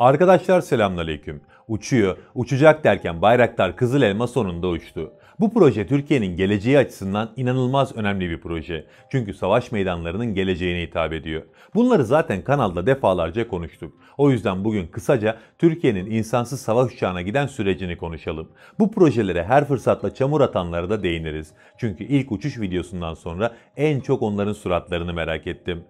Arkadaşlar selamünaleyküm. Uçuyor, uçacak derken Bayraktar Kızıl Elma sonunda uçtu. Bu proje Türkiye'nin geleceği açısından inanılmaz önemli bir proje. Çünkü savaş meydanlarının geleceğine hitap ediyor. Bunları zaten kanalda defalarca konuştuk. O yüzden bugün kısaca Türkiye'nin insansız savaş uçağına giden sürecini konuşalım. Bu projelere her fırsatla çamur atanlara da değiniriz. Çünkü ilk uçuş videosundan sonra en çok onların suratlarını merak ettim.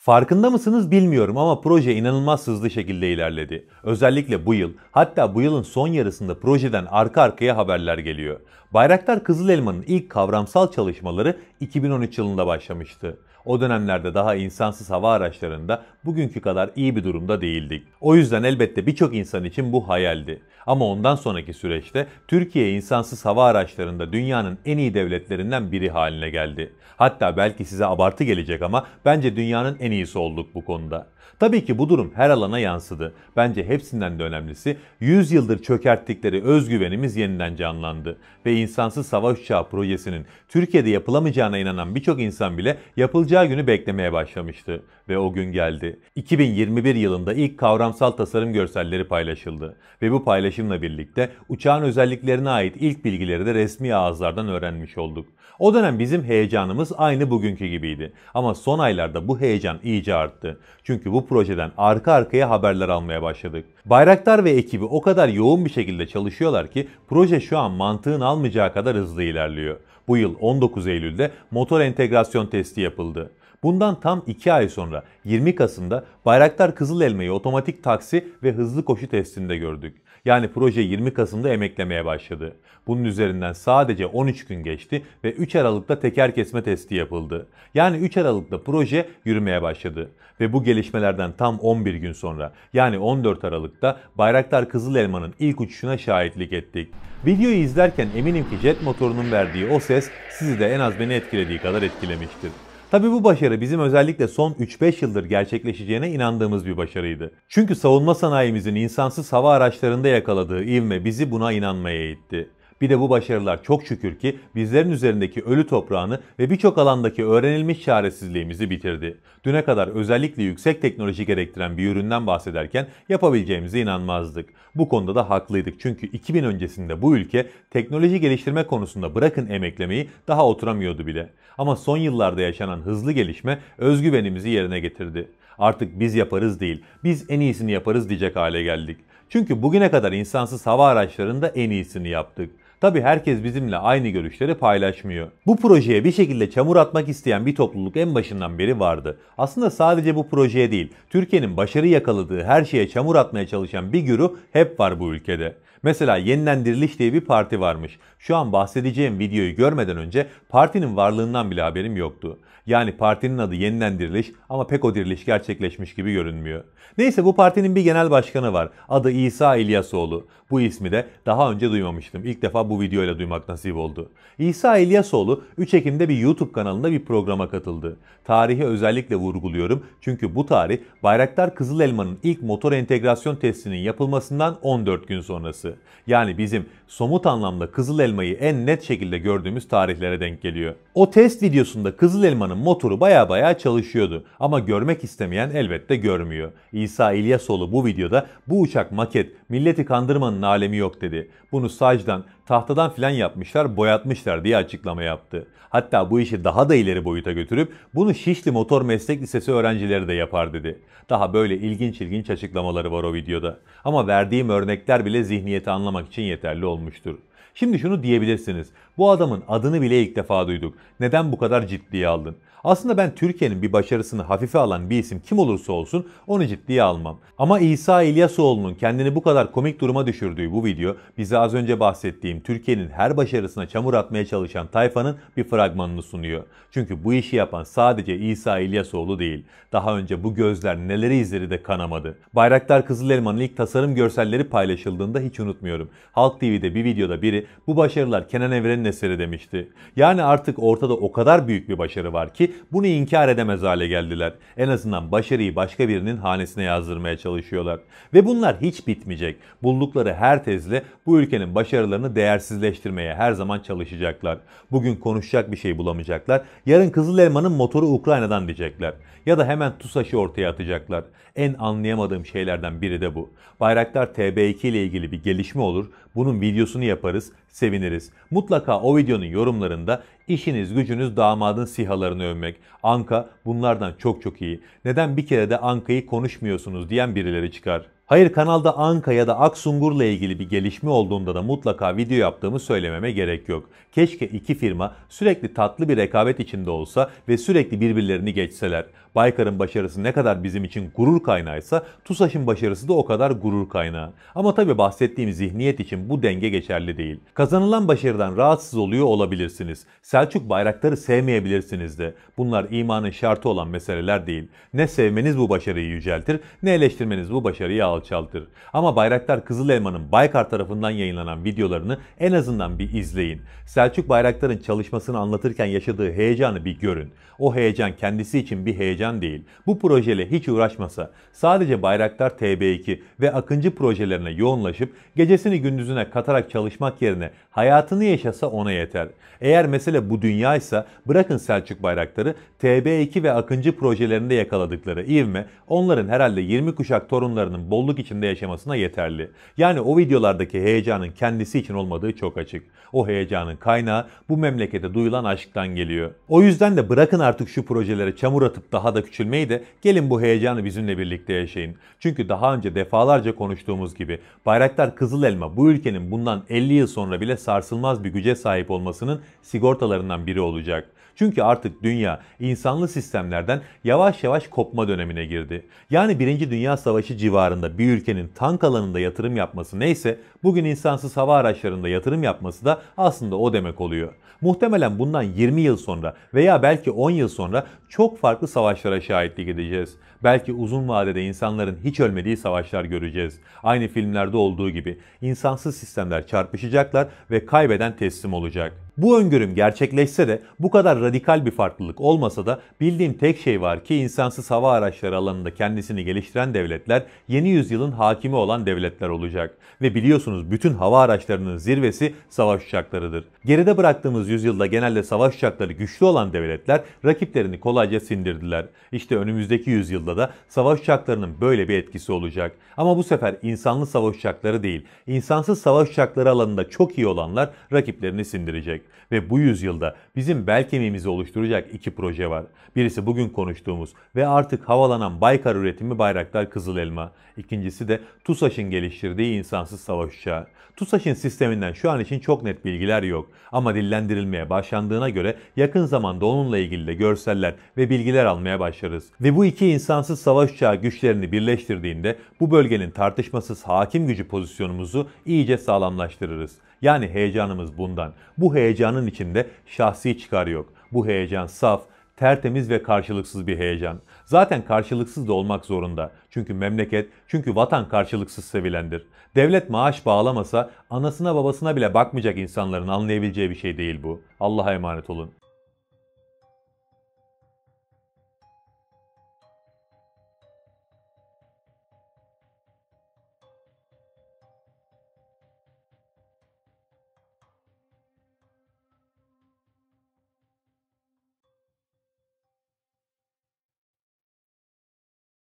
Farkında mısınız bilmiyorum ama proje inanılmaz hızlı şekilde ilerledi. Özellikle bu yıl, hatta bu yılın son yarısında projeden arka arkaya haberler geliyor. Bayraktar Kızıl Elma'nın ilk kavramsal çalışmaları 2013 yılında başlamıştı. O dönemlerde daha insansız hava araçlarında bugünkü kadar iyi bir durumda değildik. O yüzden elbette birçok insan için bu hayaldi. Ama ondan sonraki süreçte Türkiye insansız hava araçlarında dünyanın en iyi devletlerinden biri haline geldi. Hatta belki size abartı gelecek ama bence dünyanın en iyisi olduk bu konuda. Tabii ki bu durum her alana yansıdı. Bence hepsinden de önemlisi 100 yıldır çökerttikleri özgüvenimiz yeniden canlandı ve insansız hava uçağı projesinin Türkiye'de yapılamayacağına inanan birçok insan bile yapılacak yapılacağı günü beklemeye başlamıştı ve o gün geldi. 2021 yılında ilk kavramsal tasarım görselleri paylaşıldı ve bu paylaşımla birlikte uçağın özelliklerine ait ilk bilgileri de resmi ağızlardan öğrenmiş olduk. O dönem bizim heyecanımız aynı bugünkü gibiydi ama son aylarda bu heyecan iyice arttı. Çünkü bu projeden arka arkaya haberler almaya başladık. Bayraktar ve ekibi o kadar yoğun bir şekilde çalışıyorlar ki proje şu an mantığın almayacağı kadar hızlı ilerliyor bu yıl 19 Eylül'de motor entegrasyon testi yapıldı. Bundan tam 2 ay sonra 20 Kasım'da Bayraktar Kızıl Elma'yı otomatik taksi ve hızlı koşu testinde gördük. Yani proje 20 Kasım'da emeklemeye başladı. Bunun üzerinden sadece 13 gün geçti ve 3 Aralık'ta teker kesme testi yapıldı. Yani 3 Aralık'ta proje yürümeye başladı. Ve bu gelişmelerden tam 11 gün sonra yani 14 Aralık'ta Bayraktar Kızıl Elma'nın ilk uçuşuna şahitlik ettik. Videoyu izlerken eminim ki jet motorunun verdiği o ses sizi de en az beni etkilediği kadar etkilemiştir. Tabii bu başarı bizim özellikle son 3-5 yıldır gerçekleşeceğine inandığımız bir başarıydı. Çünkü savunma sanayimizin insansız hava araçlarında yakaladığı ivme bizi buna inanmaya itti. Bir de bu başarılar çok şükür ki bizlerin üzerindeki ölü toprağını ve birçok alandaki öğrenilmiş çaresizliğimizi bitirdi. Düne kadar özellikle yüksek teknoloji gerektiren bir üründen bahsederken yapabileceğimize inanmazdık. Bu konuda da haklıydık çünkü 2000 öncesinde bu ülke teknoloji geliştirme konusunda bırakın emeklemeyi daha oturamıyordu bile. Ama son yıllarda yaşanan hızlı gelişme özgüvenimizi yerine getirdi. Artık biz yaparız değil, biz en iyisini yaparız diyecek hale geldik. Çünkü bugüne kadar insansız hava araçlarında en iyisini yaptık. Tabi herkes bizimle aynı görüşleri paylaşmıyor. Bu projeye bir şekilde çamur atmak isteyen bir topluluk en başından beri vardı. Aslında sadece bu projeye değil, Türkiye'nin başarı yakaladığı her şeye çamur atmaya çalışan bir gürü hep var bu ülkede. Mesela yeniden diriliş diye bir parti varmış. Şu an bahsedeceğim videoyu görmeden önce partinin varlığından bile haberim yoktu. Yani partinin adı yeniden ama pek o diriliş gerçekleşmiş gibi görünmüyor. Neyse bu partinin bir genel başkanı var. Adı İsa İlyasoğlu. Bu ismi de daha önce duymamıştım. İlk defa bu videoyla duymak nasip oldu. İsa İlyasoğlu 3 Ekim'de bir YouTube kanalında bir programa katıldı. Tarihi özellikle vurguluyorum çünkü bu tarih Bayraktar Kızıl Elma'nın ilk motor entegrasyon testinin yapılmasından 14 gün sonrası olması yani bizim somut anlamda kızıl elmayı en net şekilde gördüğümüz tarihlere denk geliyor. O test videosunda kızıl elmanın motoru baya baya çalışıyordu ama görmek istemeyen elbette görmüyor. İsa İlyasoğlu bu videoda bu uçak maket milleti kandırmanın alemi yok dedi. Bunu sacdan tahtadan filan yapmışlar boyatmışlar diye açıklama yaptı. Hatta bu işi daha da ileri boyuta götürüp bunu Şişli Motor Meslek Lisesi öğrencileri de yapar dedi. Daha böyle ilginç ilginç açıklamaları var o videoda. Ama verdiğim örnekler bile zihniyet niyeti anlamak için yeterli olmuştur. Şimdi şunu diyebilirsiniz. Bu adamın adını bile ilk defa duyduk. Neden bu kadar ciddiye aldın? Aslında ben Türkiye'nin bir başarısını hafife alan bir isim kim olursa olsun onu ciddiye almam. Ama İsa İlyasoğlu'nun kendini bu kadar komik duruma düşürdüğü bu video bize az önce bahsettiğim Türkiye'nin her başarısına çamur atmaya çalışan tayfanın bir fragmanını sunuyor. Çünkü bu işi yapan sadece İsa İlyasoğlu değil. Daha önce bu gözler neleri izleri de kanamadı. Bayraktar Kızıl Elma'nın ilk tasarım görselleri paylaşıldığında hiç unutmuyorum. Halk TV'de bir videoda biri bu başarılar Kenan Evren'in eseri demişti. Yani artık ortada o kadar büyük bir başarı var ki bunu inkar edemez hale geldiler. En azından başarıyı başka birinin hanesine yazdırmaya çalışıyorlar. Ve bunlar hiç bitmeyecek. Buldukları her tezle bu ülkenin başarılarını değersizleştirmeye her zaman çalışacaklar. Bugün konuşacak bir şey bulamayacaklar. Yarın Kızıl Elma'nın motoru Ukrayna'dan diyecekler. Ya da hemen TUSAŞ'ı ortaya atacaklar. En anlayamadığım şeylerden biri de bu. Bayraktar TB2 ile ilgili bir gelişme olur. Bunun videosunu yaparız seviniriz. Mutlaka o videonun yorumlarında işiniz gücünüz damadın sihalarını övmek. Anka bunlardan çok çok iyi. Neden bir kere de Anka'yı konuşmuyorsunuz diyen birileri çıkar. Hayır kanalda Anka ya da Aksungur'la ilgili bir gelişme olduğunda da mutlaka video yaptığımı söylememe gerek yok. Keşke iki firma sürekli tatlı bir rekabet içinde olsa ve sürekli birbirlerini geçseler. Baykar'ın başarısı ne kadar bizim için gurur kaynağıysa TUSAŞ'ın başarısı da o kadar gurur kaynağı. Ama tabi bahsettiğim zihniyet için bu denge geçerli değil. Kazanılan başarıdan rahatsız oluyor olabilirsiniz. Selçuk bayrakları sevmeyebilirsiniz de. Bunlar imanın şartı olan meseleler değil. Ne sevmeniz bu başarıyı yüceltir ne eleştirmeniz bu başarıyı alır alçaltır. Ama Bayraktar Kızıl Elma'nın Baykar tarafından yayınlanan videolarını en azından bir izleyin. Selçuk Bayraktar'ın çalışmasını anlatırken yaşadığı heyecanı bir görün. O heyecan kendisi için bir heyecan değil. Bu projeyle hiç uğraşmasa sadece Bayraktar TB2 ve Akıncı projelerine yoğunlaşıp gecesini gündüzüne katarak çalışmak yerine hayatını yaşasa ona yeter. Eğer mesele bu dünyaysa bırakın Selçuk Bayraktar'ı TB2 ve Akıncı projelerinde yakaladıkları ivme onların herhalde 20 kuşak torunlarının bol mutluluk içinde yaşamasına yeterli. Yani o videolardaki heyecanın kendisi için olmadığı çok açık. O heyecanın kaynağı bu memlekete duyulan aşktan geliyor. O yüzden de bırakın artık şu projelere çamur atıp daha da küçülmeyi de gelin bu heyecanı bizimle birlikte yaşayın. Çünkü daha önce defalarca konuştuğumuz gibi Bayraktar Kızıl Elma bu ülkenin bundan 50 yıl sonra bile sarsılmaz bir güce sahip olmasının sigortalarından biri olacak. Çünkü artık dünya insanlı sistemlerden yavaş yavaş kopma dönemine girdi. Yani 1. Dünya Savaşı civarında bir ülkenin tank alanında yatırım yapması neyse bugün insansız hava araçlarında yatırım yapması da aslında o demek oluyor. Muhtemelen bundan 20 yıl sonra veya belki 10 yıl sonra çok farklı savaşlara şahitlik edeceğiz. Belki uzun vadede insanların hiç ölmediği savaşlar göreceğiz. Aynı filmlerde olduğu gibi insansız sistemler çarpışacaklar ve kaybeden teslim olacak. Bu öngörüm gerçekleşse de bu kadar radikal bir farklılık olmasa da bildiğim tek şey var ki insansız hava araçları alanında kendisini geliştiren devletler yeni yüzyılın hakimi olan devletler olacak. Ve biliyorsunuz bütün hava araçlarının zirvesi savaş uçaklarıdır. Geride bıraktığımız yüzyılda genelde savaş uçakları güçlü olan devletler rakiplerini kolayca sindirdiler. İşte önümüzdeki yüzyılda da savaş uçaklarının böyle bir etkisi olacak. Ama bu sefer insanlı savaş uçakları değil, insansız savaş uçakları alanında çok iyi olanlar rakiplerini sindirecek. Ve bu yüzyılda bizim bel kemiğimizi oluşturacak iki proje var. Birisi bugün konuştuğumuz ve artık havalanan Baykar üretimi Bayraktar Kızıl Elma. İkincisi de TUSAŞ'ın geliştirdiği insansız savaş uçağı. TUSAŞ'ın sisteminden şu an için çok net bilgiler yok. Ama dillendirilmeye başlandığına göre yakın zamanda onunla ilgili de görseller ve bilgiler almaya başlarız. Ve bu iki insansız savaş uçağı güçlerini birleştirdiğinde bu bölgenin tartışmasız hakim gücü pozisyonumuzu iyice sağlamlaştırırız. Yani heyecanımız bundan. Bu heyecanın içinde şahsi çıkar yok. Bu heyecan saf, tertemiz ve karşılıksız bir heyecan. Zaten karşılıksız da olmak zorunda. Çünkü memleket, çünkü vatan karşılıksız sevilendir. Devlet maaş bağlamasa anasına babasına bile bakmayacak insanların anlayabileceği bir şey değil bu. Allah'a emanet olun.